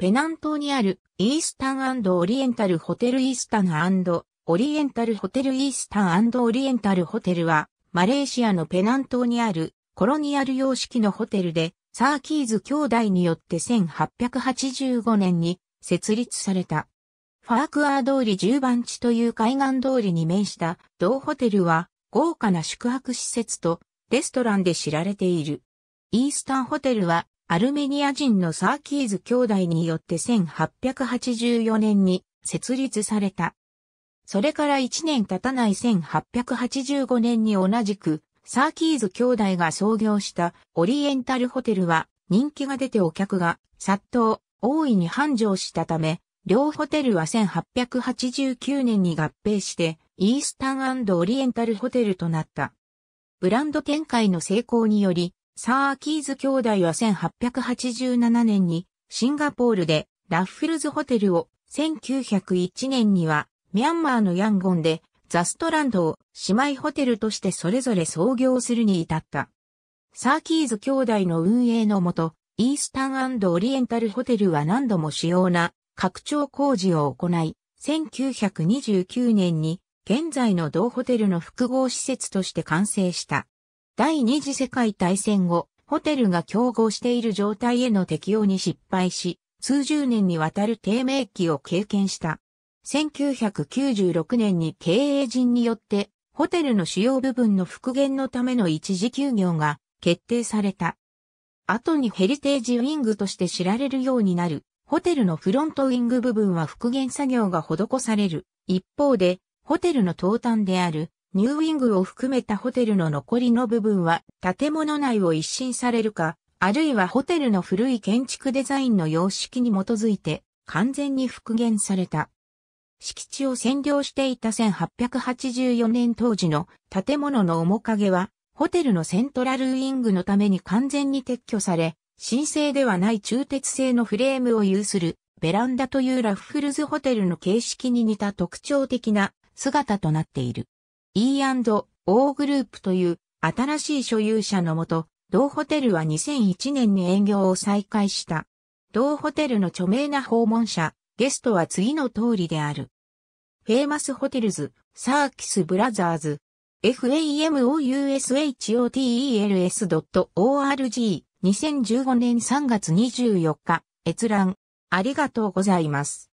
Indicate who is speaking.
Speaker 1: ペナン島にあるイースタンオリエンタルホテルイースタンオリエンタルホテルイースタンオリエンタルホテルはマレーシアのペナン島にあるコロニアル様式のホテルでサーキーズ兄弟によって1885年に設立された。ファークアー通り10番地という海岸通りに面した同ホテルは豪華な宿泊施設とレストランで知られている。イースタンホテルはアルメニア人のサーキーズ兄弟によって1884年に設立された。それから1年経たない1885年に同じく、サーキーズ兄弟が創業したオリエンタルホテルは人気が出てお客が殺到、大いに繁盛したため、両ホテルは1889年に合併して、イースタンオリエンタルホテルとなった。ブランド展開の成功により、サー・キーズ兄弟は1887年にシンガポールでラッフィルズホテルを、1901年にはミャンマーのヤンゴンでザストランドを姉妹ホテルとしてそれぞれ創業するに至った。サーキーズ兄弟の運営のもと、イースタンオリエンタルホテルは何度も主要な拡張工事を行い、1929年に現在の同ホテルの複合施設として完成した。第二次世界大戦後、ホテルが競合している状態への適用に失敗し、数十年にわたる低迷期を経験した。1996年に経営陣によって、ホテルの主要部分の復元のための一時休業が決定された。後にヘリテージウィングとして知られるようになる、ホテルのフロントウィング部分は復元作業が施される。一方で、ホテルの東端であるニューウィングを含めたホテルの残りの部分は建物内を一新されるか、あるいはホテルの古い建築デザインの様式に基づいて完全に復元された。敷地を占領していた1884年当時の建物の面影は、ホテルのセントラルウィングのために完全に撤去され、新生ではない中鉄製のフレームを有するベランダというラッフルズホテルの形式に似た特徴的な姿となっている。E&O グループという新しい所有者のもと、同ホテルは2001年に営業を再開した。同ホテルの著名な訪問者、ゲストは次の通りである。フェーマスホテルズ、サーキスブラザーズ、famoushotells.org2015 年3月24日、閲覧。ありがとうございます。